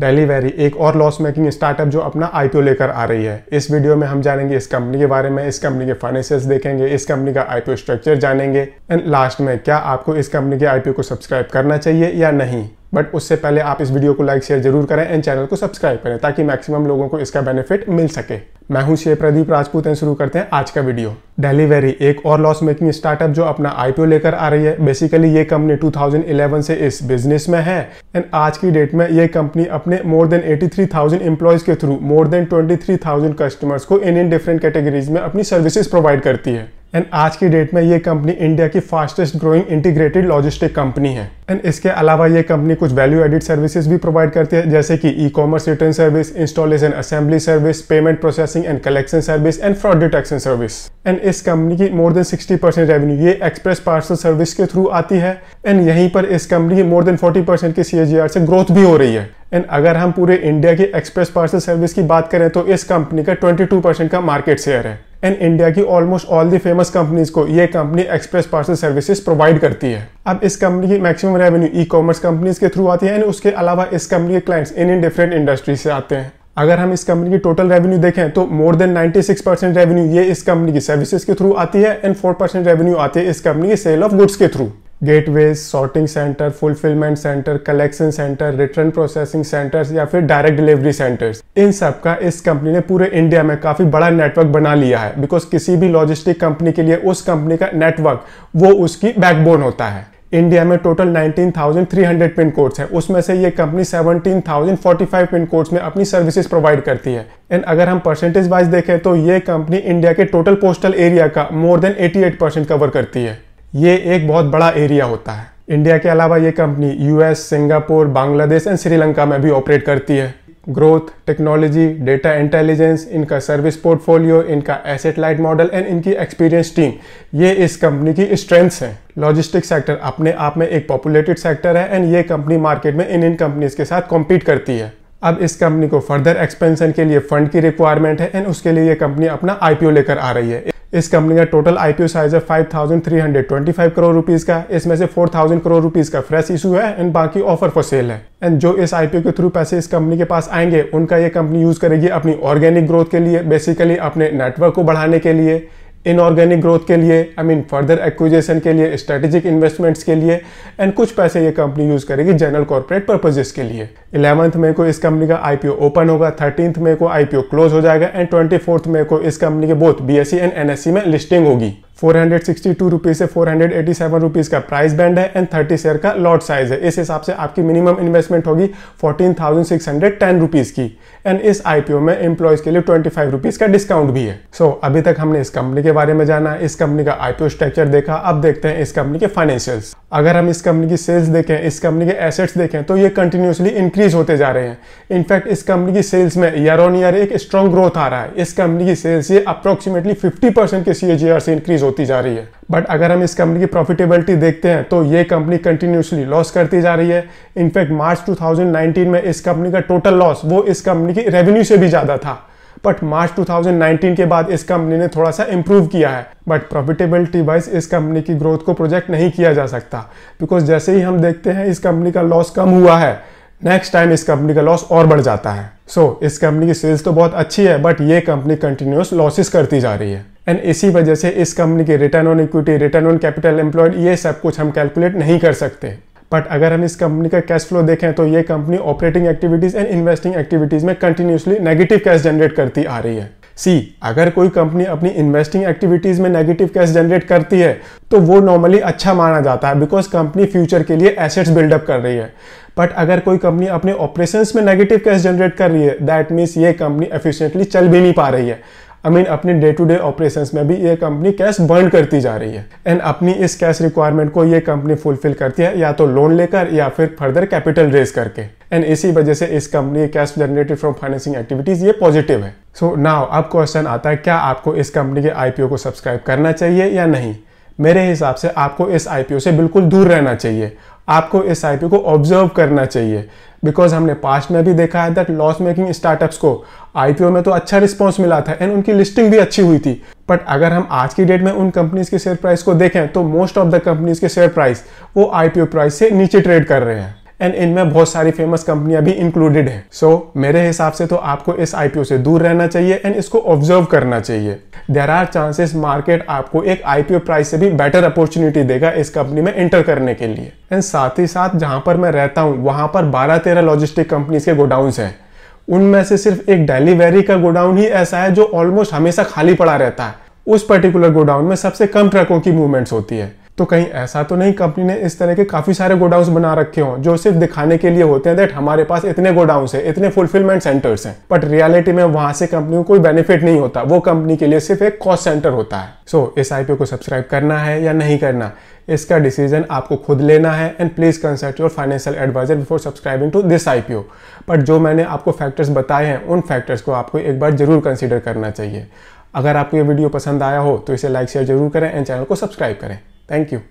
Daily very एक और loss making startup जो अपना आईपीओ लेकर आ रही है इस वीडियो में हम जानेंगे इस कंपनी के बारे में इस कंपनी के फाइनेंशियल देखेंगे इस कंपनी का आईपीओ स्ट्रक्चर जानेंगे एंड लास्ट में क्या आपको इस कंपनी के आईपीओ को सब्सक्राइब करना चाहिए या नहीं बट उससे पहले आप इस वीडियो को लाइक शेयर जरूर करें एंड चैनल को सब्सक्राइब करें ताकि मैक्सिमम लोगों को इसका बेनिफिट मिल सके मैं हूं शेय प्रदीप राजपूत एंड शुरू करते हैं आज का वीडियो डेलीवेरी एक और लॉस मेकिंग स्टार्टअप जो अपना आईपीओ लेकर आ रही है बेसिकली ये कंपनी 2011 से इस बिजनेस में है एंड आज की डेट में ये कंपनी अपने मोर देन 83,000 थ्री के थ्रू मोर देन 23,000 कस्टमर्स को इन इन डिफरेंट कैटेगरीज में अपनी सर्विसेज प्रोवाइड करती है एंड आज की डेट में ये कंपनी इंडिया की fastest growing integrated logistic company है एंड इसके अलावा ये कंपनी कुछ वैल्यू एडिड सर्विसेज भी प्रोवाइड करती है जैसे कि e commerce return service installation assembly service payment processing and collection service and fraud detection service and इस कंपनी की more than sixty percent revenue ये एक्सप्रेस पार्सल सर्विस के थ्रू आती है एंड यहीं पर इस कंपनी की मोर देन फोर्टी परसेंट की सी से ग्रोथ भी हो रही है एंड अगर हम पूरे इंडिया की एक्सप्रेस पार्सल सर्विस की बात करें तो इस कंपनी का ट्वेंटी परसेंट का मार्केट शेयर है एंड इंडिया की almost all the famous companies को ये company express parcel services provide करती है अब इस कंपनी की maximum revenue e commerce companies के थ्रू आती है एंड उसके अलावा इस कंपनी के क्लाइंट्स इन इन डिफरेंट इंडस्ट्रीज से आते हैं अगर हम इस कंपनी की टोटल रेवेन्यू देखें तो मोर देन 96 परसेंट रेवेन्यू ये इस कंपनी की सर्विसेज के थ्रू आती है एंड 4 परसेंट रेवेन्यू आती है इस कंपनी की सेल ऑफ गुड्स के through gateways sorting centre fulfilment centre collection centre return processing centres या फिर डायरेक्ट डिलीवरी सेंटर्स इन सब का इस कंपनी ने पूरे इंडिया में काफ़ी बड़ा नेटवर्क बना लिया है बिकॉज किसी भी लॉजिस्टिक कंपनी के लिए उस कंपनी का नेटवर्क वो उसकी बैकबोन होता है इंडिया में टोटल 19,300 पिन कोड्स हैं उसमें से ये कंपनी 17,045 पिन कोड्स में अपनी सर्विसेज प्रोवाइड करती है एंड अगर हम परसेंटेज वाइज देखें तो ये कंपनी इंडिया के टोटल पोस्टल एरिया का मोर देन 88 परसेंट कवर करती है ये एक बहुत बड़ा एरिया होता है इंडिया के अलावा ये company US Singapore Bangladesh and Sri Lanka में भी ऑपरेट करती है ग्रोथ टेक्नोलॉजी डेटा इंटेलिजेंस इनका सर्विस पोर्टफोलियो इनका एसेट लाइट मॉडल एंड इनकी एक्सपीरियंस टीम ये इस कंपनी की स्ट्रेंथ्स हैं लॉजिस्टिक सेक्टर अपने आप में एक पॉपुलेटेड सेक्टर है एंड ये कंपनी मार्केट में इन इन कंपनीज के साथ कॉम्पीट करती है अब इस कंपनी को फर्दर एक्सपेंशन के लिए फंड की रिक्वायरमेंट है एंड उसके लिए ये कंपनी अपना आईपीओ लेकर आ रही है इस कंपनी का टोटल आईपीओ साइज है 5,325 करोड़ रुपीस का इसमें से 4,000 करोड़ रुपीस का फ्रेश इशू है एंड बाकी ऑफर फॉर सेल है एंड जो इस आईपीओ के थ्रू पैसे इस कंपनी के पास आएंगे उनका ये कंपनी यूज करेगी अपनी ऑर्गेनिक ग्रोथ के लिए बेसिकली अपने नेटवर्क को बढ़ाने के लिए इनऑर्गेनिक ग्रोथ के लिए आई मीन फर्दर एक्विजेशन के लिए स्ट्रेटेजिक इन्वेस्टमेंट्स के लिए एंड कुछ पैसे ये कंपनी यूज करेगी जनरल कॉर्पोरेट पर्पजेस के लिए इलेवंथ मई को इस कंपनी का आईपीओ ओपन होगा थर्टीन मई को आईपीओ क्लोज हो जाएगा एंड ट्वेंटी फोर्थ मई को इस कंपनी के बोथ बी एंड एनएससी में लिस्टिंग होगी 462 रुपीस से 487 रुपीस का प्राइस बैंड है एंड 30 शेयर का लॉट साइज है इस हिसाब से आपकी मिनिमम इन्वेस्टमेंट होगी 14,610 रुपीस की एंड इस आईपीओ में एम्प्लॉयज के लिए 25 रुपीस का डिस्काउंट भी है सो so, अभी तक हमने इस कंपनी के बारे में जाना इस कंपनी का आईपीओ स्ट्रक्चर देखा अब देखते हैं इस कंपनी के फाइनेंशियल्स अगर हम इस कंपनी की सेल्स देखें इस कंपनी के एसेट्स देखें तो ये कंटिन्यूसली इंक्रीज होते जा रहे हैं इनफैक्ट इस कंपनी की सेल्स में ईयर ऑन ईयर एक स्ट्रॉन्ग ग्रोथ आ रहा है इस कंपनी की सेल्स ये अप्रोक्सीमेटली 50 परसेंट के सी से इंक्रीज होती जा रही है बट अगर हम इस कंपनी की प्रॉफिटेबिलिटी देखते हैं तो ये कंपनी कंटिन्यूसली लॉस करती जा रही है इनफैक्ट मार्च 2019 में इस कंपनी का टोटल लॉस वो इस कंपनी की रेवेन्यू से भी ज़्यादा था बट मार्च 2019 के बाद इस कंपनी ने थोड़ा सा इम्प्रूव किया है बट प्रॉफिटेबिलिटी वाइज इस कंपनी की ग्रोथ को प्रोजेक्ट नहीं किया जा सकता बिकॉज जैसे ही हम देखते हैं इस कंपनी का लॉस कम हुआ है नेक्स्ट टाइम इस कंपनी का लॉस और बढ़ जाता है सो so, इस कंपनी की सेल्स तो बहुत अच्छी है बट ये कंपनी कंटिन्यूस लॉसेस करती जा रही है एंड इसी वजह से इस कंपनी के return on equity return on capital employed ये सब कुछ हम कैलकुलेट नहीं कर सकते बट अगर हम इस कंपनी का कैश फ्लो देखें तो ये company operating activities and investing activities में कंटिन्यूसली नेगेटिव कैश जनरेट करती आ रही है सी अगर कोई कंपनी अपनी इन्वेस्टिंग एक्टिविटीज़ में नेगेटिव कैश जनरेट करती है तो वो नॉर्मली अच्छा माना जाता है बिकॉज कंपनी फ्यूचर के लिए एसेट्स बिल्डअप कर रही है बट अगर कोई कंपनी अपने ऑपरेशंस में नेगेटिव कैश जनरेट कर रही है दैट मीन्स ये कंपनी एफिशिएंटली चल भी नहीं पा रही है आई मीन अपने डे टू डे ऑपरेशन में भी ये कंपनी कैश बर्न करती जा रही है एंड अपनी इस कैश रिक्वायरमेंट को ये कंपनी फुलफिल करती है या तो लोन लेकर या फिर फर्दर कैपिटल रेज करके एंड इसी वजह से इस company cash generated from financing activities ये पॉजिटिव है सो so नाउ अब क्वेश्चन आता है क्या आपको इस कंपनी के आईपीओ को सब्सक्राइब करना चाहिए या नहीं मेरे हिसाब से आपको इस आई से बिल्कुल दूर रहना चाहिए आपको इस आई को ऑब्जर्व करना चाहिए बिकॉज हमने पास्ट में भी देखा है दैट लॉस मेकिंग स्टार्टअप्स को आईपीओ में तो अच्छा रिस्पॉन्स मिला था एंड उनकी लिस्टिंग भी अच्छी हुई थी बट अगर हम आज की डेट में उन कंपनीज के शेयर प्राइस को देखें तो मोस्ट ऑफ द कंपनीज के शेयर प्राइस वो आईपीओ प्राइस से नीचे ट्रेड कर रहे हैं एंड इनमें बहुत सारी फेमस कंपनियां भी इंक्लूडेड हैं सो so, मेरे हिसाब से तो आपको इस आईपीओ से दूर रहना चाहिए एंड इसको ऑब्जर्व करना चाहिए देर आर चांसेस मार्केट आपको एक आईपीओ प्राइस से भी बेटर अपॉर्चुनिटी देगा इस कंपनी में एंटर करने के लिए एंड साथ ही साथ जहां पर मैं रहता हूँ वहां पर बारह तेरह लॉजिस्टिक कंपनीज के गोडाउन है उनमें से सिर्फ एक डेलीवेरी का गोडाउन ही ऐसा है जो ऑलमोस्ट हमेशा खाली पड़ा रहता है उस पर्टिकुलर गोडाउन में सबसे कम ट्रकों की मूवमेंट्स होती है तो कहीं ऐसा तो नहीं कंपनी ने इस तरह के काफ़ी सारे गोडाउंस बना रखे हों जो सिर्फ दिखाने के लिए होते हैं दैट हमारे पास इतने गोडाउंस है इतने फुलफिलमेंट सेंटर्स हैं बट रियलिटी में वहां से कंपनी को कोई बेनिफिट नहीं होता वो कंपनी के लिए सिर्फ एक कॉस्ट सेंटर होता है सो so, इस आईपीओ को सब्सक्राइब करना है या नहीं करना इसका डिसीजन आपको खुद लेना है and please consult your financial advisor before subscribing to this IPO but जो मैंने आपको फैक्टर्स बताए हैं उन फैक्टर्स को आपको एक बार जरूर कंसिडर करना चाहिए अगर आपको ये वीडियो पसंद आया हो तो इसे लाइक शेयर जरूर करें एंड चैनल को सब्सक्राइब करें Thank you.